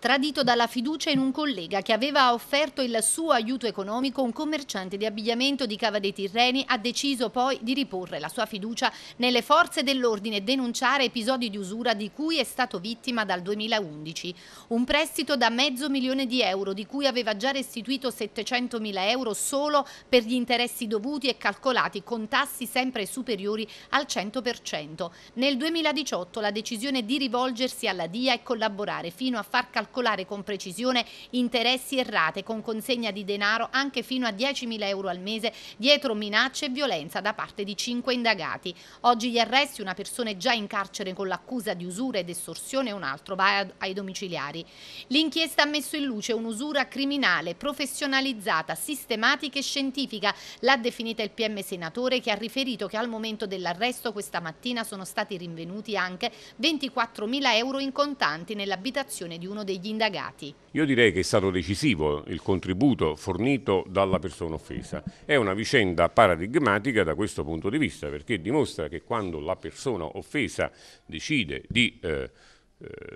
Tradito dalla fiducia in un collega che aveva offerto il suo aiuto economico, un commerciante di abbigliamento di Cava dei Tirreni ha deciso poi di riporre la sua fiducia nelle forze dell'ordine e denunciare episodi di usura di cui è stato vittima dal 2011. Un prestito da mezzo milione di euro, di cui aveva già restituito 700 mila euro solo per gli interessi dovuti e calcolati con tassi sempre superiori al 100%. Nel 2018 la decisione di rivolgersi alla DIA e collaborare fino a far calcolare calcolare con precisione interessi e rate con consegna di denaro anche fino a 10.000 euro al mese dietro minacce e violenza da parte di cinque indagati. Oggi gli arresti, una persona è già in carcere con l'accusa di usura ed estorsione e un altro va ai domiciliari. L'inchiesta ha messo in luce un'usura criminale, professionalizzata, sistematica e scientifica. L'ha definita il PM senatore che ha riferito che al momento dell'arresto questa mattina sono stati rinvenuti anche 24.000 euro in contanti nell'abitazione di uno degli degli indagati. Io direi che è stato decisivo il contributo fornito dalla persona offesa. È una vicenda paradigmatica da questo punto di vista perché dimostra che quando la persona offesa decide di eh, eh,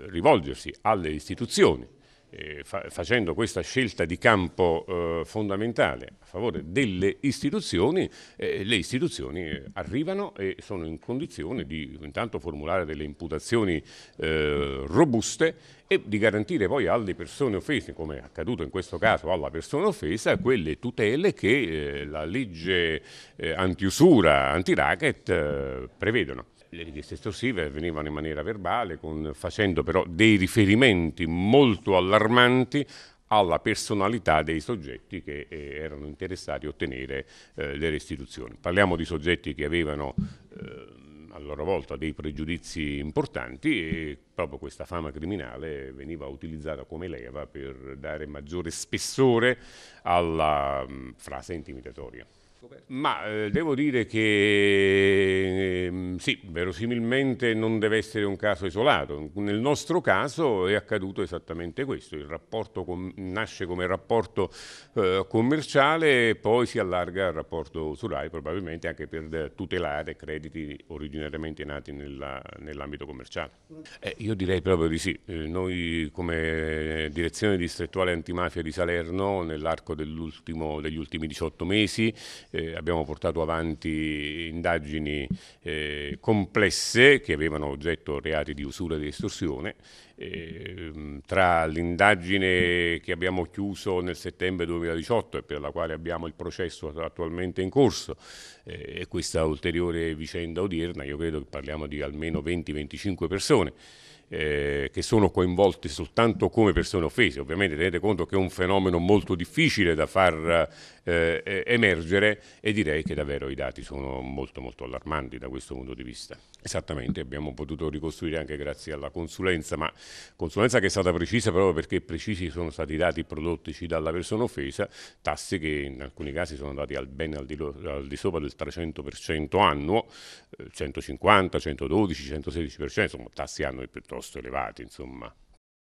rivolgersi alle istituzioni, eh, fa facendo questa scelta di campo eh, fondamentale a favore delle istituzioni, eh, le istituzioni eh, arrivano e sono in condizione di intanto formulare delle imputazioni eh, robuste e di garantire poi alle persone offese, come è accaduto in questo caso alla persona offesa, quelle tutele che eh, la legge antiusura, antiracket prevedono le richieste estorsive venivano in maniera verbale, con, facendo però dei riferimenti molto allarmanti alla personalità dei soggetti che eh, erano interessati a ottenere eh, le restituzioni. Parliamo di soggetti che avevano eh, a loro volta dei pregiudizi importanti e proprio questa fama criminale veniva utilizzata come leva per dare maggiore spessore alla mh, mm, frase intimidatoria scoperto? Ma eh, devo dire che eh, sì, verosimilmente non deve essere un caso isolato. Nel nostro caso è accaduto esattamente questo. Il rapporto nasce come rapporto eh, commerciale, poi si allarga al rapporto usurai, probabilmente anche per tutelare crediti originariamente nati nell'ambito nell commerciale. Mm. Eh, io direi proprio di sì. Eh, noi come direzione distrettuale antimafia di Salerno, nell'arco degli ultimi 18 mesi, eh, abbiamo portato avanti indagini eh, complesse che avevano oggetto reati di usura e di estorsione. Eh, tra l'indagine che abbiamo chiuso nel settembre 2018 e per la quale abbiamo il processo attualmente in corso e eh, questa ulteriore vicenda odierna, io credo che parliamo di almeno 20-25 persone eh, che sono coinvolti soltanto come persone offese. Ovviamente tenete conto che è un fenomeno molto difficile da far eh, eh, emergere e direi che davvero i dati sono molto molto allarmanti da questo punto di vista. Esattamente, abbiamo potuto ricostruire anche grazie alla consulenza, ma consulenza che è stata precisa proprio perché precisi sono stati i dati prodottici dalla persona offesa, tassi che in alcuni casi sono andati al ben al di, al di sopra del 300% annuo, 150, 112, 116%, insomma tassi annui piuttosto piuttosto elevati, insomma.